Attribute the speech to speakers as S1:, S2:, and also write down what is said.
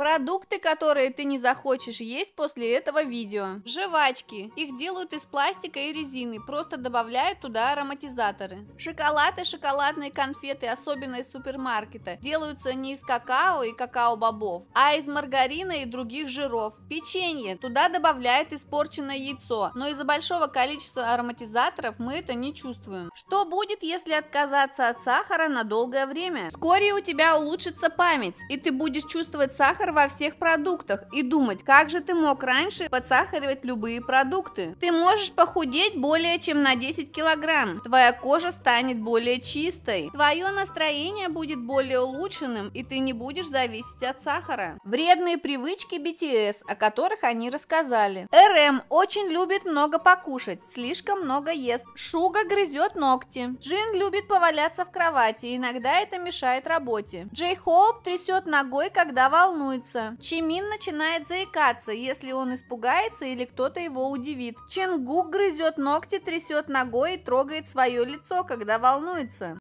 S1: Продукты, которые ты не захочешь есть после этого видео. Жвачки. Их делают из пластика и резины, просто добавляют туда ароматизаторы. Шоколад и шоколадные конфеты, особенно из супермаркета, делаются не из какао и какао-бобов, а из маргарина и других жиров. Печенье. Туда добавляют испорченное яйцо, но из-за большого количества ароматизаторов мы это не чувствуем. Что будет, если отказаться от сахара на долгое время? Вскоре у тебя улучшится память, и ты будешь чувствовать сахар во всех продуктах и думать, как же ты мог раньше подсахаривать любые продукты. Ты можешь похудеть более чем на 10 килограмм, твоя кожа станет более чистой, твое настроение будет более улучшенным и ты не будешь зависеть от сахара. Вредные привычки BTS, о которых они рассказали. РМ очень любит много покушать, слишком много ест. Шуга грызет ногти. Джин любит поваляться в кровати, иногда это мешает работе. Джей Хоуп трясет ногой, когда волнуется волнуется. Чимин начинает заикаться, если он испугается или кто-то его удивит. Ченгук грызет ногти, трясет ногой и трогает свое лицо, когда волнуется.